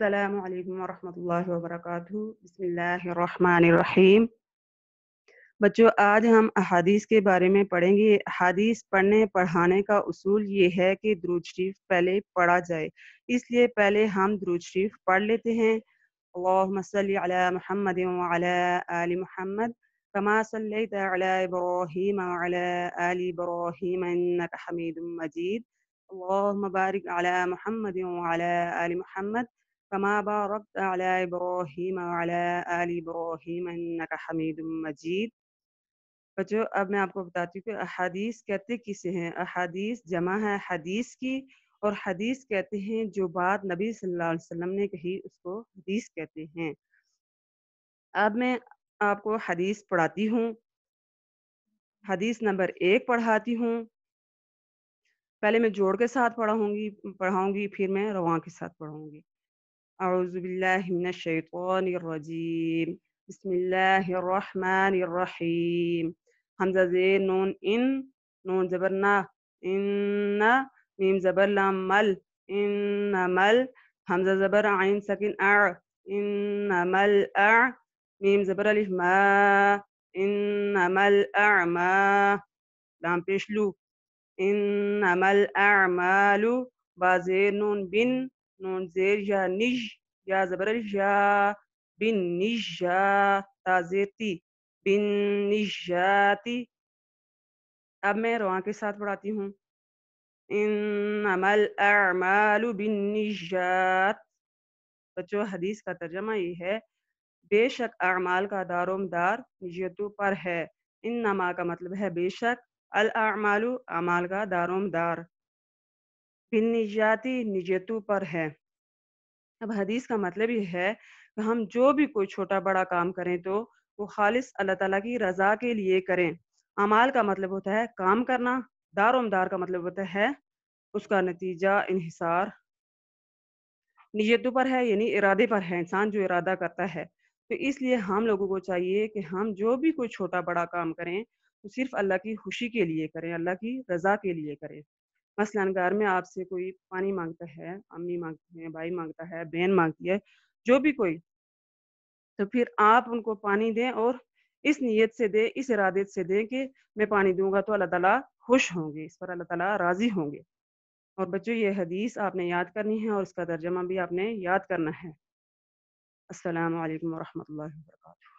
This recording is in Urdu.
السلام علیکم ورحمۃ اللہ وبرکاتہ بسم اللہ الرحمن الرحیم بچوں آج ہم احادیث کے بارے میں پڑھیں گے احادیث پڑھنے پڑھانے کا اصول یہ ہے کہ درود شریف پہلے پڑھا جائے اس لیے پہلے ہم درود شریف پڑھ لیتے ہیں اللہم صلی علی محمد وعلی آل محمد کما صلیت علی ابراہیم وعلی آل ابراہیم انک حمید مجید اللہم بارک علی محمد وعلی آل محمد كما باركت على إبراهيم وعلى آل إبراهيم إنك حميد مجيد بچوں اب میں آپ کو بتاتی ہوں کہ احادیث کہتے کسے ہیں احادیث جمع ہے حدیث کی اور حدیث کہتے ہیں جو بات نبی صلی اللہ علیہ وسلم نے کہی اس کو حدیث کہتے ہیں اب میں آپ کو حدیث پڑھاتی ہوں حدیث نمبر ایک پڑھاتی ہوں پہلے میں جوڑ کے ساتھ پڑھاؤں گی پڑھاؤں گی پھر میں رواں کے ساتھ پڑھاؤں گی أعوذ بالله من الشيطان الرجيم بسم الله الرحمن الرحيم حمزة زين نون إن نون زبرنا إن ميم زبر لام مل إن مل حمزة زبر عين سكن أع إن مل أع ميم زبر ألف ما إن إنما الأعمى لام بيشلو إن إنما الأعمال بازين نون بن نون زیر یا نج یا زبر یا بن نجا تا زیر تی بن نجاتی اب میں روان کے ساتھ پڑھاتی ہوں انما الاعمال بالنجات بچو حدیث کا ترجمہ یہ ہے بے شک اعمال کا دار و مدار نیتوں پر ہے انما کا مطلب ہے بے شک الاعمال اعمال کا دار و مدار بنجاتی نجیتو پر ہے اب حدیث کا مطلب یہ ہے کہ ہم جو بھی کوئی چھوٹا بڑا کام کریں تو وہ خالص اللہ تعالیٰ کی رضا کے لیے کریں اعمال کا مطلب ہوتا ہے کام کرنا دار و امدار کا مطلب ہوتا ہے اس کا نتیجہ انحصار نیتوں پر ہے یعنی ارادے پر ہے انسان جو ارادہ کرتا ہے تو اس لیے ہم لوگوں کو چاہیے کہ ہم جو بھی کوئی چھوٹا بڑا کام کریں تو صرف اللہ کی خوشی کے لیے کریں اللہ کی رضا کے لیے کریں مثلا گھر میں آپ سے کوئی پانی مانگتا ہے امی مانگتی ہے بھائی مانگتا ہے بہن مانگتی ہے جو بھی کوئی تو پھر آپ ان کو پانی دیں اور اس نیت سے دیں اس ارادت سے دیں کہ میں پانی دوں گا تو اللہ تعالیٰ خوش ہوں گے اس پر اللہ تعالیٰ راضی ہوں گے اور بچوں یہ حدیث آپ نے یاد کرنی ہے اور اس کا ترجمہ بھی آپ نے یاد کرنا ہے السلام علیکم ورحمۃ اللہ وبرکاتہ